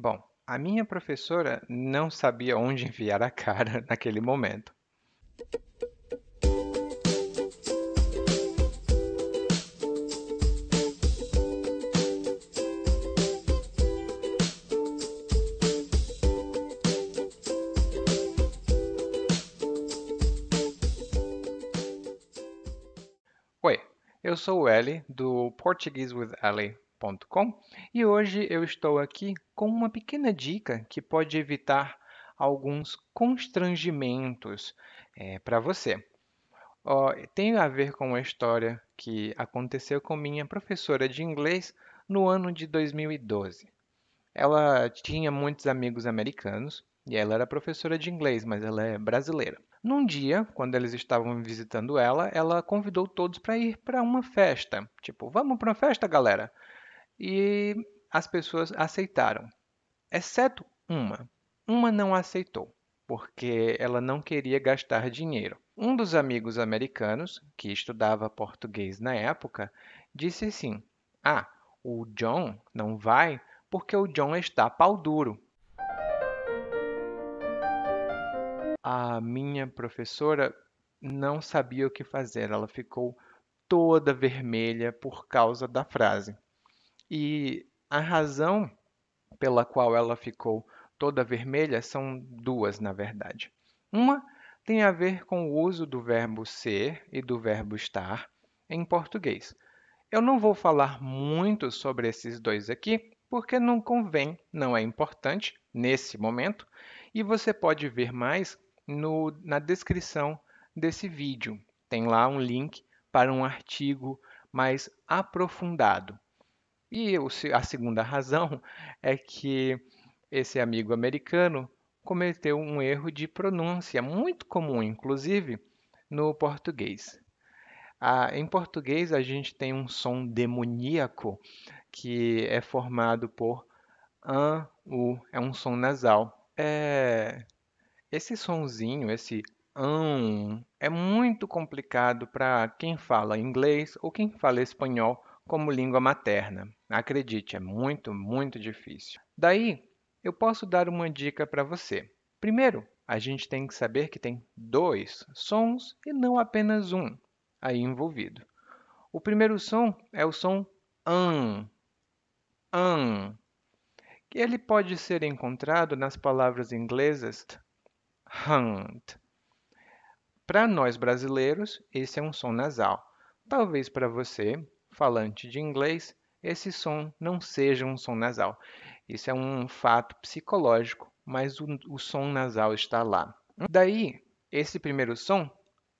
Bom, a minha professora não sabia onde enviar a cara naquele momento. Oi, eu sou o Ellie, do Português with Ali e hoje eu estou aqui com uma pequena dica que pode evitar alguns constrangimentos é, para você. tem a ver com uma história que aconteceu com minha professora de inglês no ano de 2012. Ela tinha muitos amigos americanos e ela era professora de inglês, mas ela é brasileira. Num dia, quando eles estavam visitando ela, ela convidou todos para ir para uma festa. Tipo, vamos para uma festa, galera? e as pessoas aceitaram, exceto uma. Uma não aceitou, porque ela não queria gastar dinheiro. Um dos amigos americanos, que estudava português na época, disse assim: Ah, o John não vai porque o John está pau duro. A minha professora não sabia o que fazer, ela ficou toda vermelha por causa da frase. E a razão pela qual ela ficou toda vermelha são duas, na verdade. Uma tem a ver com o uso do verbo ser e do verbo estar em português. Eu não vou falar muito sobre esses dois aqui, porque não convém, não é importante nesse momento, e você pode ver mais no, na descrição desse vídeo. Tem lá um link para um artigo mais aprofundado. E a segunda razão é que esse amigo americano cometeu um erro de pronúncia muito comum, inclusive, no português. em português, a gente tem um som demoníaco que é formado por an, u, é um som nasal. É... Esse sonzinho, esse an, é muito complicado para quem fala inglês ou quem fala espanhol como língua materna. Acredite, é muito, muito difícil. Daí, eu posso dar uma dica para você. Primeiro, a gente tem que saber que tem dois sons e não apenas um aí envolvido. O primeiro som é o som an, an, que ele pode ser encontrado nas palavras inglesas hunt. Para nós brasileiros, esse é um som nasal. Talvez para você falante de inglês, esse som não seja um som nasal. Isso é um fato psicológico, mas o, o som nasal está lá. Daí, esse primeiro som,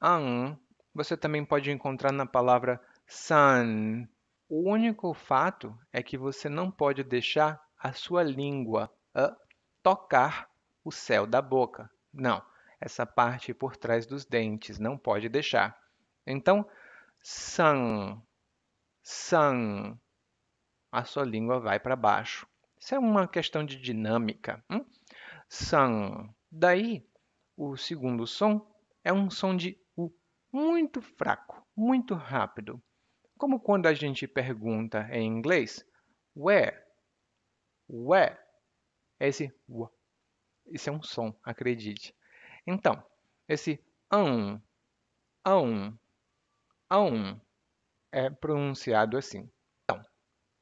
an, você também pode encontrar na palavra sun. O único fato é que você não pode deixar a sua língua a, tocar o céu da boca. Não, essa parte por trás dos dentes não pode deixar. Então, "sun" san, a sua língua vai para baixo. Isso é uma questão de dinâmica. Hein? Hum? San. Daí, o segundo som é um som de U muito fraco, muito rápido. Como quando a gente pergunta em inglês, where, where, é esse U. Isso é um som, acredite. Então, esse um, um, um, é pronunciado assim. Então,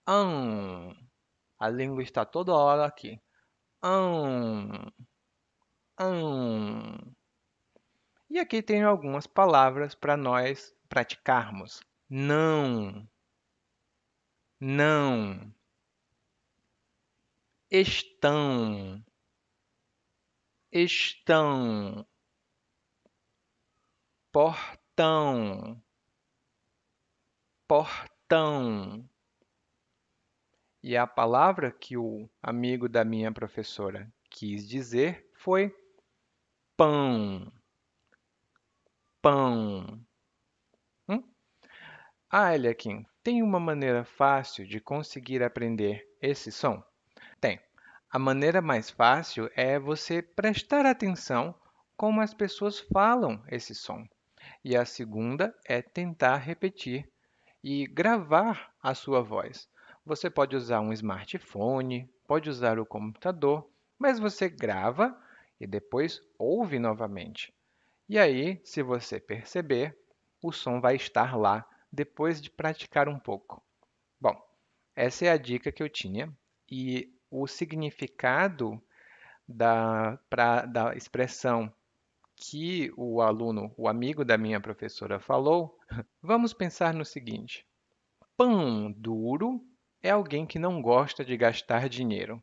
an. A língua está toda hora aqui. An. An. E aqui tem algumas palavras para nós praticarmos. Não. Não. Estão. Estão. Portão tão. E a palavra que o amigo da minha professora quis dizer foi pão. Pão. Hum? Ah, Eliakim, tem uma maneira fácil de conseguir aprender esse som? Tem. A maneira mais fácil é você prestar atenção como as pessoas falam esse som. E a segunda é tentar repetir e gravar a sua voz. Você pode usar um smartphone, pode usar o computador, mas você grava e depois ouve novamente. E aí, se você perceber, o som vai estar lá depois de praticar um pouco. Bom, essa é a dica que eu tinha e o significado da, pra, da expressão que o aluno, o amigo da minha professora, falou, vamos pensar no seguinte: pão duro é alguém que não gosta de gastar dinheiro.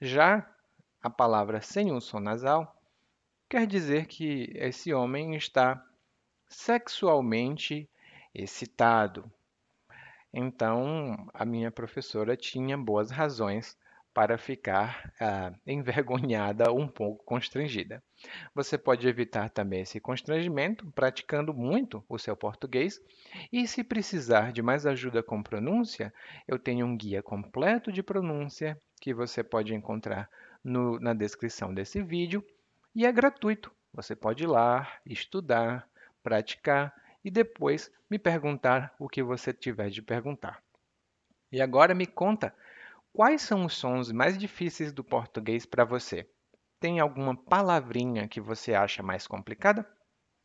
Já a palavra sem um som nasal quer dizer que esse homem está sexualmente excitado. Então, a minha professora tinha boas razões para ficar ah, envergonhada ou um pouco constrangida. Você pode evitar também esse constrangimento praticando muito o seu português e, se precisar de mais ajuda com pronúncia, eu tenho um guia completo de pronúncia que você pode encontrar no, na descrição desse vídeo e é gratuito. Você pode ir lá, estudar, praticar e depois me perguntar o que você tiver de perguntar. E agora me conta Quais são os sons mais difíceis do português para você? Tem alguma palavrinha que você acha mais complicada?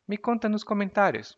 Me conta nos comentários.